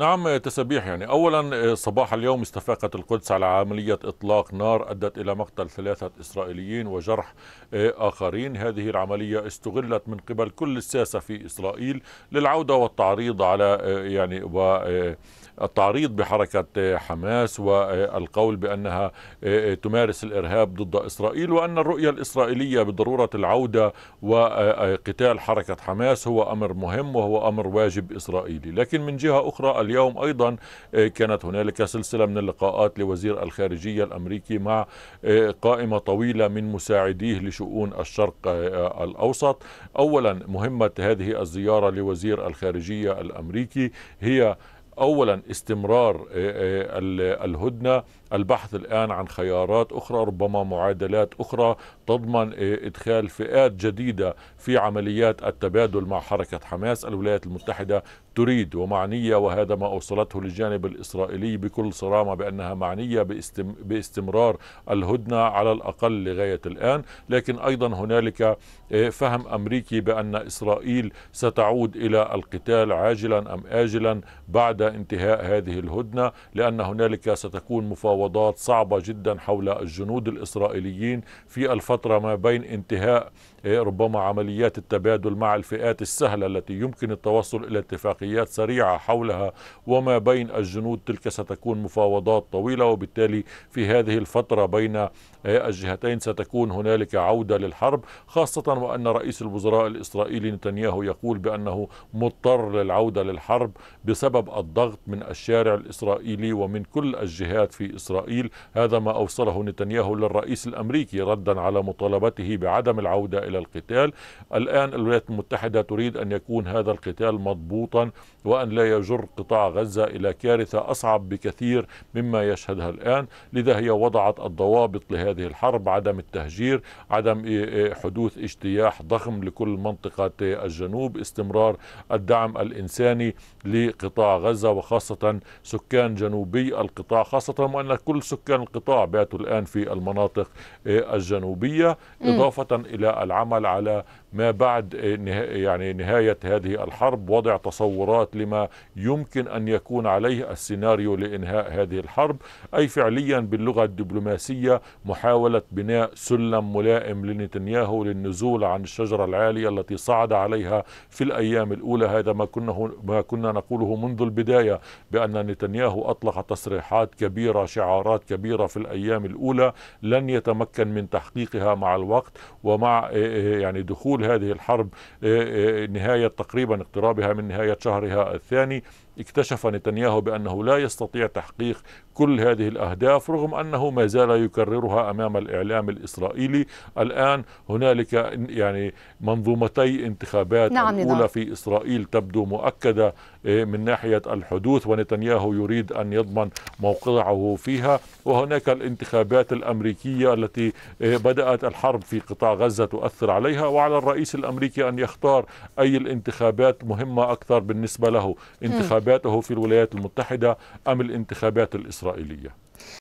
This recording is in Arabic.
نعم تسبيح يعني أولا صباح اليوم استفاقت القدس على عملية إطلاق نار أدت إلى مقتل ثلاثة إسرائيليين وجرح آخرين هذه العملية استغلت من قبل كل الساسة في إسرائيل للعودة والتعريض على يعني و التعريض بحركة حماس والقول بأنها تمارس الإرهاب ضد إسرائيل وأن الرؤية الإسرائيلية بضرورة العودة وقتال حركة حماس هو أمر مهم وهو أمر واجب إسرائيلي لكن من جهة أخرى اليوم أيضا كانت هنالك سلسلة من اللقاءات لوزير الخارجية الأمريكي مع قائمة طويلة من مساعديه لشؤون الشرق الأوسط أولا مهمة هذه الزيارة لوزير الخارجية الأمريكي هي اولا استمرار الهدنه البحث الآن عن خيارات أخرى ربما معادلات أخرى تضمن إدخال فئات جديدة في عمليات التبادل مع حركة حماس الولايات المتحدة تريد ومعنية وهذا ما أوصلته للجانب الإسرائيلي بكل صرامة بأنها معنية باستمرار الهدنة على الأقل لغاية الآن لكن أيضا هنالك آه، فهم أمريكي بأن إسرائيل ستعود إلى القتال عاجلا أم آجلا بعد انتهاء هذه الهدنة لأن هنالك ستكون مفاوضات مفاوضات صعبة جدا حول الجنود الإسرائيليين في الفترة ما بين انتهاء إيه، ربما عمليات التبادل مع الفئات السهلة التي يمكن التوصل إلى اتفاقيات سريعة حولها وما بين الجنود تلك ستكون مفاوضات طويلة وبالتالي في هذه الفترة بين إيه، الجهتين ستكون هنالك عودة للحرب خاصة وأن رئيس الوزراء الإسرائيلي نتنياهو يقول بأنه مضطر للعودة للحرب بسبب الضغط من الشارع الإسرائيلي ومن كل الجهات في إسرائيل إسرائيل هذا ما أوصله نتنياهو للرئيس الأمريكي ردا على مطالبته بعدم العودة إلى القتال الآن الولايات المتحدة تريد أن يكون هذا القتال مضبوطا وأن لا يجر قطاع غزة إلى كارثة أصعب بكثير مما يشهدها الآن لذا هي وضعت الضوابط لهذه الحرب عدم التهجير عدم حدوث اجتياح ضخم لكل منطقة الجنوب استمرار الدعم الإنساني لقطاع غزة وخاصة سكان جنوبي القطاع خاصة وأن كل سكان القطاع باتوا الآن في المناطق آه، الجنوبية إضافة إلى العمل على ما بعد آه، يعني نهاية هذه الحرب وضع تصورات لما يمكن أن يكون عليه السيناريو لإنهاء هذه الحرب أي فعليا باللغة الدبلوماسية محاولة بناء سلم ملائم لنتنياهو للنزول عن الشجرة العالية التي صعد عليها في الأيام الأولى هذا ما كنا, ما كنا نقوله منذ البداية بأن نتنياهو أطلق تصريحات كبيرة شعارية استعارات كبيرة في الأيام الأولى لن يتمكن من تحقيقها مع الوقت ومع آه، آه، يعني دخول هذه الحرب آه، نهاية تقريبا اقترابها من نهاية شهرها الثاني اكتشف نتنياهو بأنه لا يستطيع تحقيق كل هذه الأهداف رغم أنه ما زال يكررها أمام الإعلام الإسرائيلي الآن هنالك يعني منظومتي انتخابات نعم الأولى نعم. في إسرائيل تبدو مؤكدة إيه، من ناحية الحدوث ونتنياهو يريد أن يضمن موقعه فيها وهناك الانتخابات الأمريكية التي إيه، بدأت الحرب في قطاع غزة تؤثر عليها وعلى الرئيس الأمريكي أن يختار أي الانتخابات مهمة أكثر بالنسبة له انتخابات انتخاباته في الولايات المتحدة أم الانتخابات الإسرائيلية